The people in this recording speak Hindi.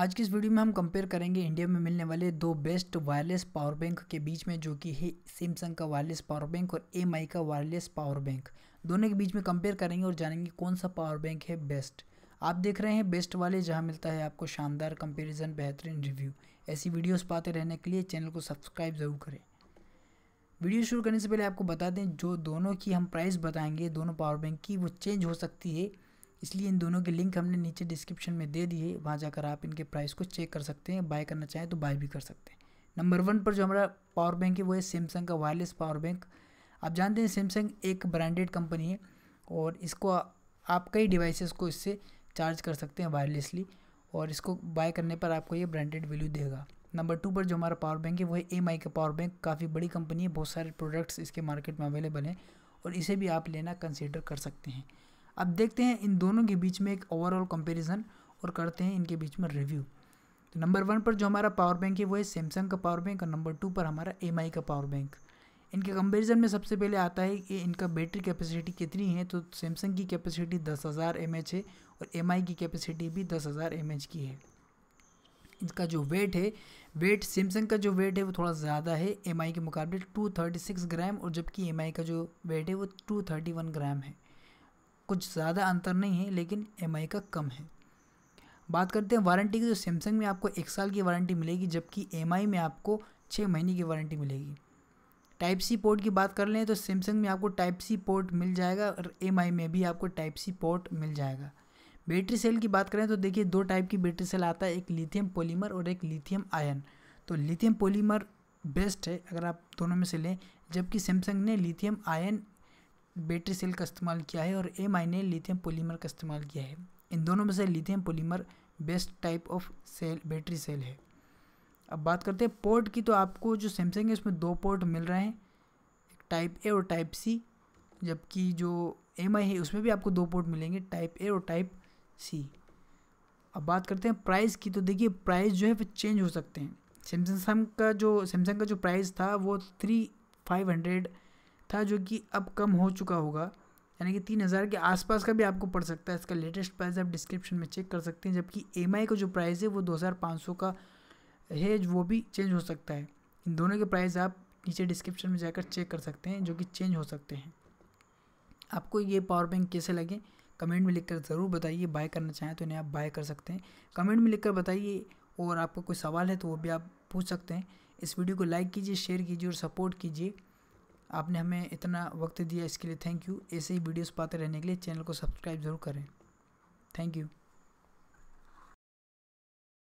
आज की इस वीडियो में हम कंपेयर करेंगे इंडिया में मिलने वाले दो बेस्ट वायरलेस पावर बैंक के बीच में जो कि है सैमसंग का वायरलेस पावर बैंक और एम का वायरलेस पावर बैंक दोनों के बीच में कंपेयर करेंगे और जानेंगे कौन सा पावर बैंक है बेस्ट आप देख रहे हैं बेस्ट वाले जहां मिलता है आपको शानदार कंपेरिजन बेहतरीन रिव्यू ऐसी वीडियोज़ पाते रहने के लिए चैनल को सब्सक्राइब ज़रूर करें वीडियो शुरू करने से पहले आपको बता दें जो दोनों की हम प्राइस बताएंगे दोनों पावर बैंक की वो चेंज हो सकती है इसलिए इन दोनों के लिंक हमने नीचे डिस्क्रिप्शन में दे दिए वहाँ जाकर आप इनके प्राइस को चेक कर सकते हैं बाय करना चाहें तो बाय भी कर सकते हैं नंबर वन पर जो हमारा पावर बैंक है वो है सैमसंग का वायरलेस पावर बैंक आप जानते हैं सैमसंग एक ब्रांडेड कंपनी है और इसको आप कई डिवाइसेस को इससे चार्ज कर सकते हैं वायरलेसली और इसको बाय करने पर आपको ये ब्रांडेड वैल्यू देगा नंबर टू पर जो हमारा पावर बैंक है वो है एम का पावर बैंक काफ़ी बड़ी कंपनी है बहुत सारे प्रोडक्ट्स इसके मार्केट में अवेलेबल हैं और इसे भी आप लेना कंसिडर कर सकते हैं अब देखते हैं इन दोनों के बीच में एक ओवरऑल कंपैरिजन और करते हैं इनके बीच में रिव्यू तो नंबर वन पर जो हमारा पावर बैंक है वो है सैमसंग का पावर बैंक और नंबर टू पर हमारा एम का पावर बैंक इनके कंपेरिजन में सबसे पहले आता है कि इनका बैटरी कैपेसिटी कितनी है तो सैमसंग की कैपेसिटी दस हज़ार एम है और एम की कैपेसिटी भी दस हज़ार एम की है इसका जो वेट है वेट सैमसंग का जो वेट है वो थोड़ा ज़्यादा है एम के मुकाबले टू थर्टी सिक्स ग्राम और जबकि एम का जो वेट है वो टू थर्टी वन ग्राम है कुछ ज़्यादा अंतर नहीं है लेकिन एम का कम है बात करते हैं वारंटी की तो सैमसंग में आपको एक साल की वारंटी मिलेगी जबकि एम में आपको छः महीने की वारंटी मिलेगी टाइप सी पोर्ट की बात कर लें तो सैमसंग में आपको टाइप सी पोर्ट मिल जाएगा और एम में भी आपको टाइप सी पोर्ट मिल जाएगा बैटरी सेल की बात करें तो देखिए दो टाइप की बैटरी सेल आता है एक लिथियम पोलीमर और एक लिथियम आयन तो लिथियम पोलीमर बेस्ट है अगर आप दोनों में से लें जबकि सैमसंग ने लिथियम आयन बैटरी सेल का इस्तेमाल किया है और एम आई ने लिथियम पोलीमर का इस्तेमाल किया है इन दोनों में से lithium polymer best type of cell battery cell है अब बात करते हैं पोर्ट की तो आपको जो सैमसंग है उसमें दो पोर्ट मिल रहे हैं टाइप ए और टाइप सी जबकि जो एम आई है उसमें भी आपको दो पोर्ट मिलेंगे टाइप ए और टाइप सी अब बात करते हैं प्राइस की तो देखिए प्राइस जो है वो चेंज हो सकते हैं सैमसंग का जो सैमसंग का जो प्राइस था वो थ्री फाइव हंड्रेड था जो कि अब कम हो चुका होगा यानी कि तीन हज़ार के आसपास का भी आपको पड़ सकता है इसका लेटेस्ट प्राइस आप डिस्क्रिप्शन में चेक कर सकते हैं जबकि एम e का जो प्राइस है वो दो हज़ार पाँच सौ का है वो भी चेंज हो सकता है इन दोनों के प्राइस आप नीचे डिस्क्रिप्शन में जाकर चेक कर सकते हैं जो कि चेंज हो सकते हैं आपको ये पावर बैंक कैसे लगे कमेंट में लिखकर ज़रूर बताइए बाय करना चाहें तो इन्हें आप बाय कर सकते हैं कमेंट में लिखकर बताइए और आपका कोई सवाल है तो वो भी आप पूछ सकते हैं इस वीडियो को लाइक कीजिए शेयर कीजिए और सपोर्ट कीजिए आपने हमें इतना वक्त दिया इसके लिए थैंक यू ऐसे ही वीडियोस पाते रहने के लिए चैनल को सब्सक्राइब ज़रूर करें थैंक यू